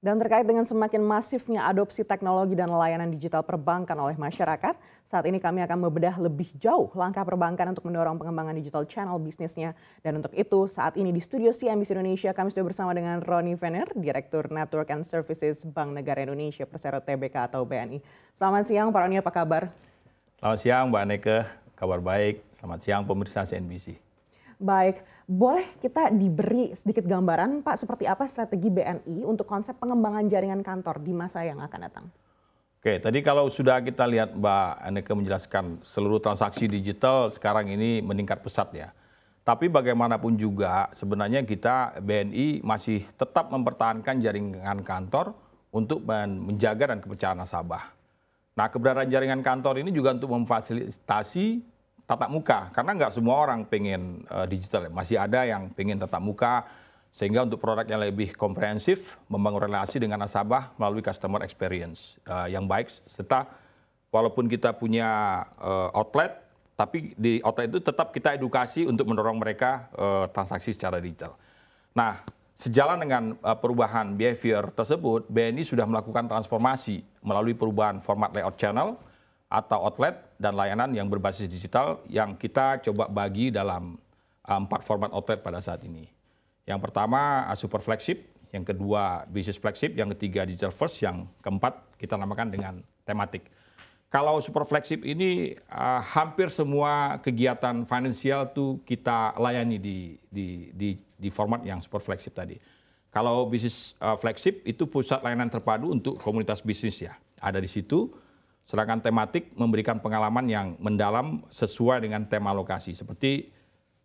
Dan terkait dengan semakin masifnya adopsi teknologi dan layanan digital perbankan oleh masyarakat, saat ini kami akan membedah lebih jauh langkah perbankan untuk mendorong pengembangan digital channel bisnisnya. Dan untuk itu, saat ini di studio CNBC Indonesia kami sudah bersama dengan Roni Venner, Direktur Network and Services Bank Negara Indonesia Persero TBK atau BNI. Selamat siang Pak Roni, apa kabar? Selamat siang Mbak Aneke, kabar baik. Selamat siang pemirsa CNBC. Baik, boleh kita diberi sedikit gambaran Pak seperti apa strategi BNI untuk konsep pengembangan jaringan kantor di masa yang akan datang? Oke, tadi kalau sudah kita lihat Mbak Aneka menjelaskan seluruh transaksi digital sekarang ini meningkat pesat ya. Tapi bagaimanapun juga sebenarnya kita BNI masih tetap mempertahankan jaringan kantor untuk menjaga dan kepercayaan nasabah. Nah, keberadaan jaringan kantor ini juga untuk memfasilitasi tatap muka karena nggak semua orang pengen uh, eh, digital masih ada yang pengen tatap muka sehingga untuk produk yang lebih komprehensif membangun relasi dengan nasabah melalui customer experience uh, yang baik serta walaupun kita punya uh, outlet tapi di outlet itu tetap kita edukasi untuk mendorong mereka uh, transaksi secara digital. Nah, sejalan dengan uh, perubahan behavior tersebut, BNI sudah melakukan transformasi melalui perubahan format layout channel atau outlet dan layanan yang berbasis digital yang kita coba bagi dalam eh, empat format outlet pada saat ini. Yang pertama eh, super flagship, yang kedua bisnis flagship, yang ketiga digital first, yang keempat kita namakan dengan tematik. Kalau super flagship ini eh, hampir semua kegiatan finansial tuh kita layani di di di, di format yang super flagship tadi. Kalau bisnis flagship itu pusat layanan terpadu untuk komunitas bisnis ya. Ada di situ Serangan tematik memberikan pengalaman yang mendalam sesuai dengan tema lokasi. Seperti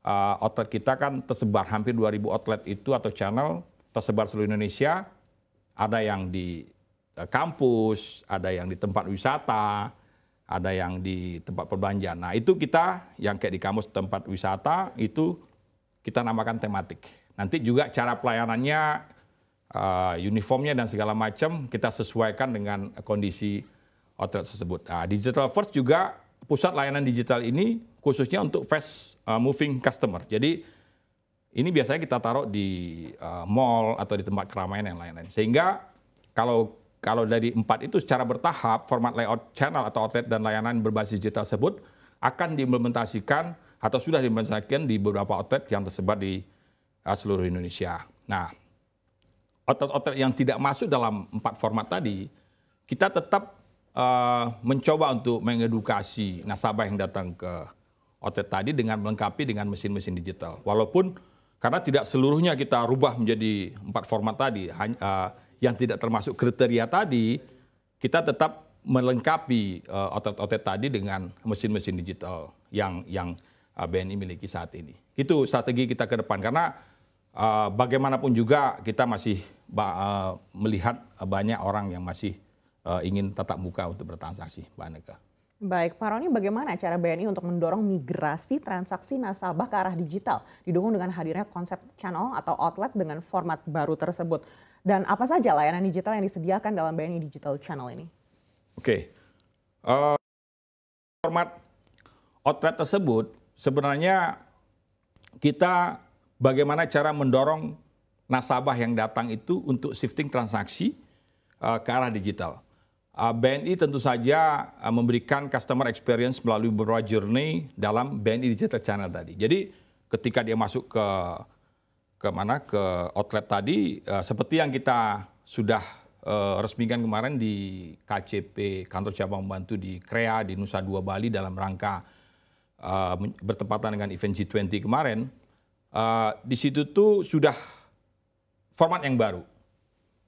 uh, outlet kita kan tersebar hampir 2000 outlet itu atau channel tersebar seluruh Indonesia. Ada yang di uh, kampus, ada yang di tempat wisata, ada yang di tempat perbelanjaan. Nah, itu kita yang kayak di kampus tempat wisata itu kita namakan tematik. Nanti juga cara pelayanannya, uh, uniformnya dan segala macam kita sesuaikan dengan kondisi outlet tersebut. Nah, digital first juga pusat layanan digital ini khususnya untuk fast uh, moving customer. Jadi ini biasanya kita taruh di uh, mall atau di tempat keramaian yang lain-lain. Sehingga kalau kalau dari empat itu secara bertahap format layout channel atau outlet dan layanan berbasis digital tersebut akan diimplementasikan atau sudah diimplementasikan di beberapa outlet yang tersebar di uh, seluruh Indonesia. Nah, outlet-outlet yang tidak masuk dalam empat format tadi, kita tetap Uh, mencoba untuk mengedukasi nasabah yang datang ke otet tadi dengan melengkapi dengan mesin-mesin digital. Walaupun karena tidak seluruhnya kita rubah menjadi empat format tadi, hanya, uh, yang tidak termasuk kriteria tadi, kita tetap melengkapi uh, outlet tadi dengan mesin-mesin digital yang yang uh, BNI miliki saat ini. Itu strategi kita ke depan karena uh, bagaimanapun juga kita masih uh, melihat banyak orang yang masih Eh, ingin tetap muka untuk bertransaksi, Pak Aneka. Baik, Pak Roni bagaimana cara BNI untuk mendorong migrasi transaksi nasabah ke arah digital didukung dengan hadirnya konsep channel atau outlet dengan format baru tersebut? Dan apa saja layanan digital yang disediakan dalam BNI Digital Channel ini? Oke, uh, format outlet tersebut sebenarnya kita bagaimana cara mendorong nasabah yang datang itu untuk shifting transaksi uh, ke arah digital. Ah, BNI tentu saja ah, memberikan customer experience melalui beberapa journey dalam BNI Digital Channel tadi. Jadi ketika dia masuk ke ke mana ke outlet tadi ah, seperti yang kita sudah eh, resmikan kemarin di KCP kantor cabang membantu di Krea di Nusa Dua Bali dalam rangka bertepatan dengan event G20 kemarin di situ tuh sudah format yang baru.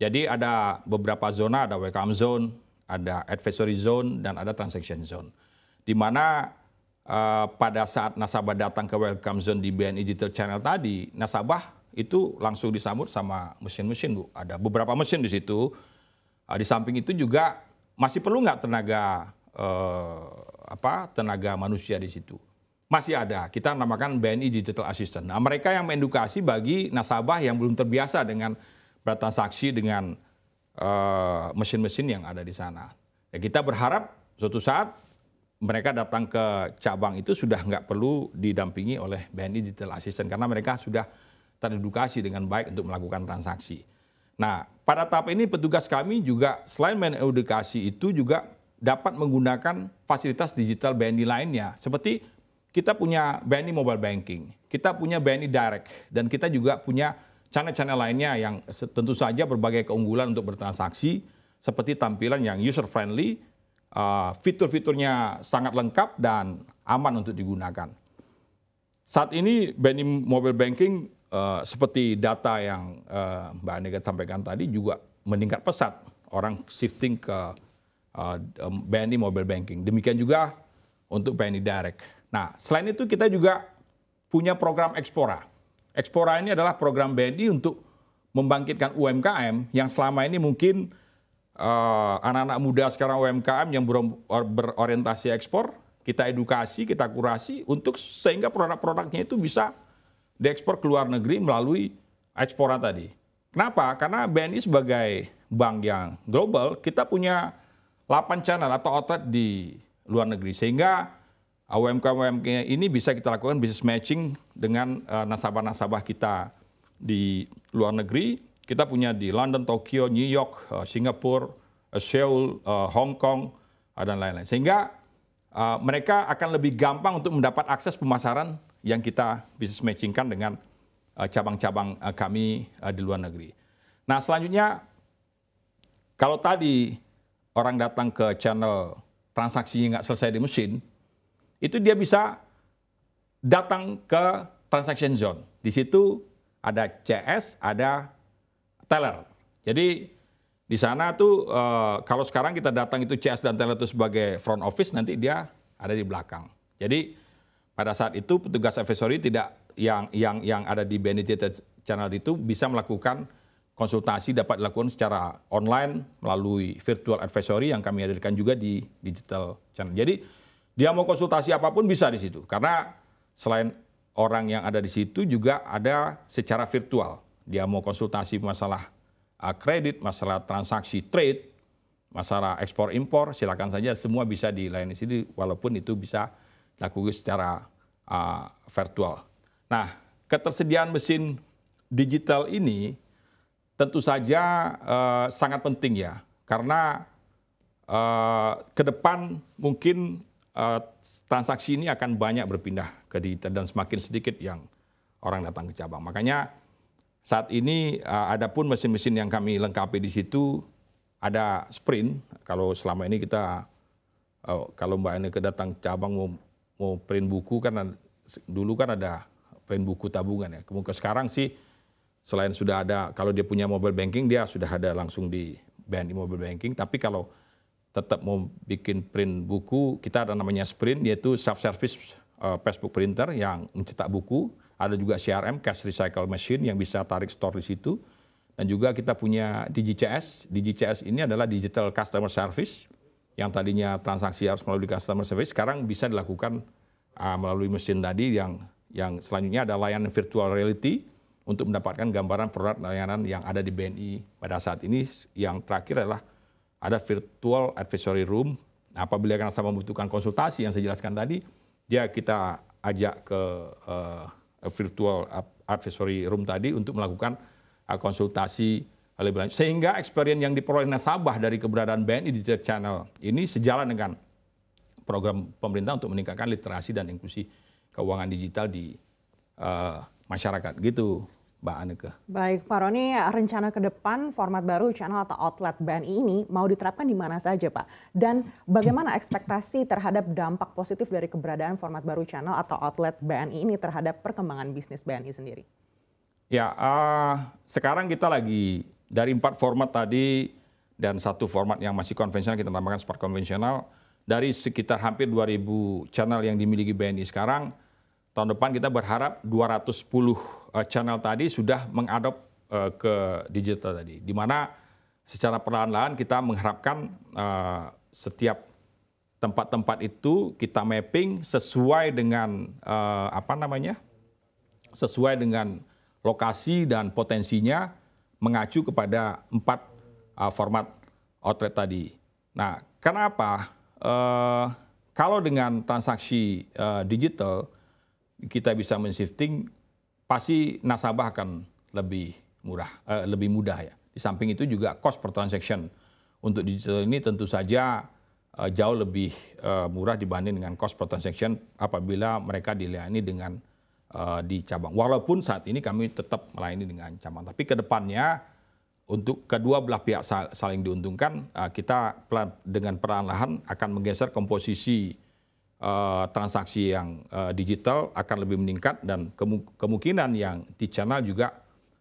Jadi ada beberapa zona, ada welcome zone, ada advisory zone dan ada transaction zone. Di mana uh, pada saat nasabah datang ke welcome zone di BNI Digital Channel tadi, nasabah itu langsung disambut sama mesin-mesin Bu. Ada beberapa mesin di situ. Uh, di samping itu juga masih perlu nggak tenaga uh, apa tenaga manusia di situ. Masih ada, kita namakan BNI Digital Assistant. Nah, mereka yang mengedukasi bagi nasabah yang belum terbiasa dengan bertransaksi dengan Eh, mesin-mesin uh, yang ada di sana. Ya, kita berharap suatu saat mereka datang ke cabang itu sudah nggak perlu didampingi oleh BNI Digital Assistant karena mereka sudah teredukasi dengan baik untuk melakukan transaksi. Nah, pada tahap ini petugas kami juga selain mengedukasi itu juga dapat menggunakan fasilitas digital BNI lainnya seperti kita punya BNI Mobile Banking, kita punya BNI Direct dan kita juga punya channel-channel lainnya yang tentu saja berbagai keunggulan untuk bertransaksi seperti tampilan yang user friendly, ah, fitur-fiturnya sangat lengkap dan aman untuk digunakan. Saat ini BNI Mobile Banking ah, seperti data yang ah, Mbak Anegat sampaikan tadi juga meningkat pesat. Orang shifting ke BNI Mobile Banking. Demikian juga untuk BNI Direct. Nah, selain itu kita juga punya program Explora. Ekspora ini adalah program BNI untuk membangkitkan UMKM yang selama ini mungkin eh, anak-anak uh, muda sekarang UMKM yang ber berorientasi ekspor, kita edukasi, kita kurasi untuk sehingga produk-produknya itu bisa diekspor ke luar negeri melalui ekspora tadi. Kenapa? Karena BNI sebagai bank yang global, kita punya 8 channel atau outlet di luar negeri. Sehingga UMKM-UMKM ini bisa kita lakukan business matching dengan eh, nasabah-nasabah kita di luar negeri. Kita punya di London, Tokyo, New York, eh, Singapura, eh, Seoul, Hong Kong, dan lain-lain. Sehingga mereka akan lebih gampang untuk mendapat akses pemasaran yang kita business matchingkan dengan cabang-cabang kami di luar negeri. Nah selanjutnya, kalau tadi orang datang ke channel transaksinya nggak selesai di mesin, itu dia bisa datang ke transaction zone. Di situ ada CS, ada teller. Jadi di sana tuh eh, kalau sekarang kita datang itu CS dan teller itu sebagai front office, nanti dia ada di belakang. Jadi pada saat itu petugas advisory tidak yang yang yang ada di benefit Channel itu bisa melakukan konsultasi dapat dilakukan secara online melalui virtual advisory yang kami hadirkan juga di digital channel. Jadi dia mau konsultasi apapun bisa di situ. Karena selain orang yang ada di situ juga ada secara virtual. Dia mau konsultasi masalah uh, kredit, masalah transaksi trade, masalah ekspor impor, silakan saja semua bisa dilayani di sini walaupun itu bisa dilakukan secara uh, virtual. Nah, ketersediaan mesin digital ini tentu saja uh, sangat penting ya, karena uh, ke depan mungkin Eh, transaksi ini akan banyak berpindah ke digital dan semakin sedikit yang orang datang ke cabang. Makanya saat ini eh, ada pun mesin-mesin yang kami lengkapi di situ ada sprint. Kalau selama ini kita eh, kalau Mbak ini kedatang cabang mau mau print buku kan dulu kan ada print buku tabungan ya. Kemudian sekarang sih selain sudah ada kalau dia punya mobile banking dia sudah ada langsung di BNI mobile banking tapi kalau tetap mau bikin print buku, kita ada namanya Sprint, yaitu self-service uh, Facebook printer yang mencetak buku. Ada juga CRM, cash recycle machine, yang bisa tarik store di situ. Dan juga kita punya DigiCS. DigiCS ini adalah digital customer service, yang tadinya transaksi harus melalui customer service, sekarang bisa dilakukan uh, melalui mesin tadi yang yang selanjutnya ada layanan virtual reality, untuk mendapatkan gambaran produk layanan yang ada di BNI pada saat ini yang terakhir adalah ada virtual advisory room. Nah, apabila karena sama membutuhkan konsultasi yang saya jelaskan tadi, dia kita ajak ke uh, virtual advisory room tadi untuk melakukan uh, konsultasi lebih lanjut. Sehingga experience yang diperoleh nasabah dari keberadaan BNI di channel ini sejalan dengan program pemerintah untuk meningkatkan literasi dan inklusi keuangan digital di uh, masyarakat. Gitu. Mbak Baik, Pak Roni, rencana ke depan format baru channel atau outlet BNI ini mau diterapkan di mana saja Pak? Dan bagaimana ekspektasi terhadap dampak positif dari keberadaan format baru channel atau outlet BNI ini terhadap perkembangan bisnis BNI sendiri? Ya, uh, sekarang kita lagi dari empat format tadi dan satu format yang masih konvensional kita tambahkan smart konvensional dari sekitar hampir 2000 channel yang dimiliki BNI sekarang tahun depan kita berharap 210 eh, channel tadi sudah mengadop eh, ke digital tadi. Di mana secara perlahan-lahan kita mengharapkan eh, setiap tempat-tempat itu kita mapping sesuai dengan apa namanya? sesuai dengan lokasi dan potensinya mengacu kepada empat format outlet tadi. Nah, kenapa? kalau dengan transaksi digital kita bisa men-shifting, pasti nasabah akan lebih murah, uh, lebih mudah ya. Di samping itu juga cost per transaction untuk digital ini tentu saja uh, jauh lebih uh, murah dibanding dengan cost per transaction apabila mereka dilayani dengan uh, di cabang. Walaupun saat ini kami tetap melayani dengan cabang, tapi kedepannya untuk kedua belah pihak saling diuntungkan, kita dengan perlahan lahan akan menggeser komposisi Eh, transaksi yang uh, digital akan lebih meningkat dan kemungkinan yang di channel juga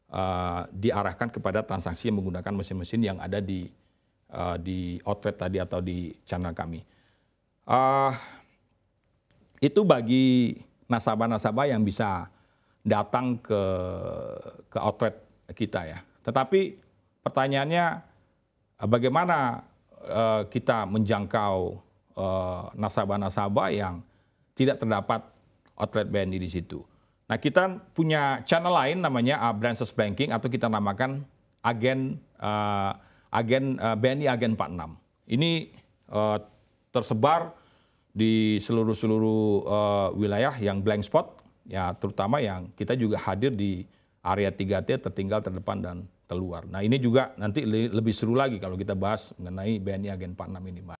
uh, diarahkan kepada transaksi yang menggunakan mesin-mesin yang ada di uh, di outlet tadi atau di channel kami. Uh, itu bagi nasabah-nasabah yang bisa datang ke ke outlet kita ya. Tetapi pertanyaannya bagaimana uh, kita menjangkau Eh, nasabah-nasabah yang tidak terdapat outlet BNI di situ. Nah, kita punya channel lain namanya uh, Branches Banking atau kita namakan agen uh, agen uh, BNI agen 46. Ini uh, tersebar di seluruh-seluruh uh, wilayah yang blank spot ya terutama yang kita juga hadir di area 3T tertinggal, terdepan dan terluar. Nah, ini juga nanti lebih seru lagi kalau kita bahas mengenai BNI agen 46 ini,